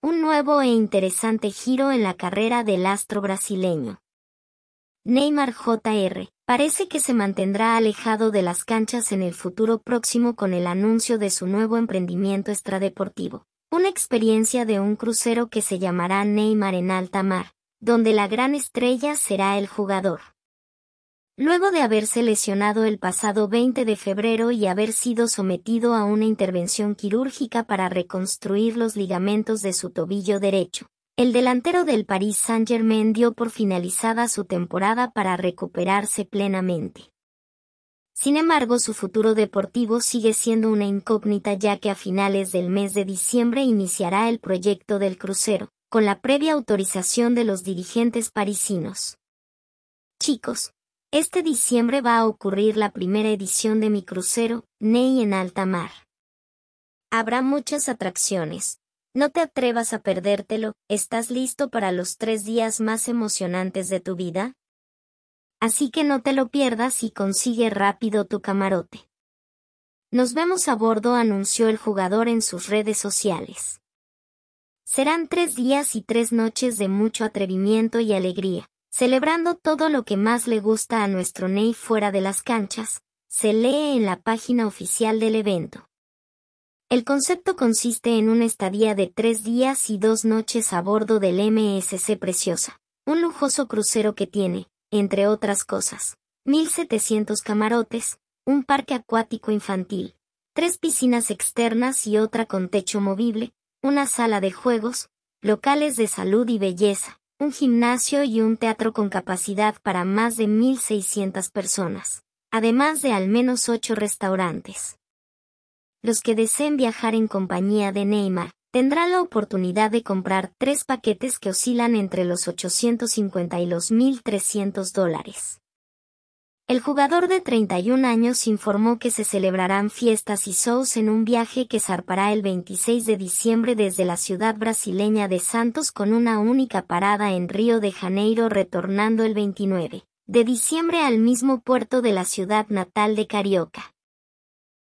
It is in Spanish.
Un nuevo e interesante giro en la carrera del astro brasileño. Neymar Jr. parece que se mantendrá alejado de las canchas en el futuro próximo con el anuncio de su nuevo emprendimiento extradeportivo, una experiencia de un crucero que se llamará Neymar en alta mar, donde la gran estrella será el jugador. Luego de haberse lesionado el pasado 20 de febrero y haber sido sometido a una intervención quirúrgica para reconstruir los ligamentos de su tobillo derecho, el delantero del Paris Saint-Germain dio por finalizada su temporada para recuperarse plenamente. Sin embargo, su futuro deportivo sigue siendo una incógnita ya que a finales del mes de diciembre iniciará el proyecto del crucero, con la previa autorización de los dirigentes parisinos. Chicos, este diciembre va a ocurrir la primera edición de mi crucero, Ney en alta mar. Habrá muchas atracciones. No te atrevas a perdértelo, ¿estás listo para los tres días más emocionantes de tu vida? Así que no te lo pierdas y consigue rápido tu camarote. Nos vemos a bordo, anunció el jugador en sus redes sociales. Serán tres días y tres noches de mucho atrevimiento y alegría celebrando todo lo que más le gusta a nuestro Ney fuera de las canchas, se lee en la página oficial del evento. El concepto consiste en una estadía de tres días y dos noches a bordo del MSC Preciosa, un lujoso crucero que tiene, entre otras cosas, 1.700 camarotes, un parque acuático infantil, tres piscinas externas y otra con techo movible, una sala de juegos, locales de salud y belleza, un gimnasio y un teatro con capacidad para más de 1.600 personas, además de al menos ocho restaurantes. Los que deseen viajar en compañía de Neymar tendrán la oportunidad de comprar tres paquetes que oscilan entre los 850 y los 1.300 dólares. El jugador de 31 años informó que se celebrarán fiestas y shows en un viaje que zarpará el 26 de diciembre desde la ciudad brasileña de Santos con una única parada en Río de Janeiro retornando el 29 de diciembre al mismo puerto de la ciudad natal de Carioca.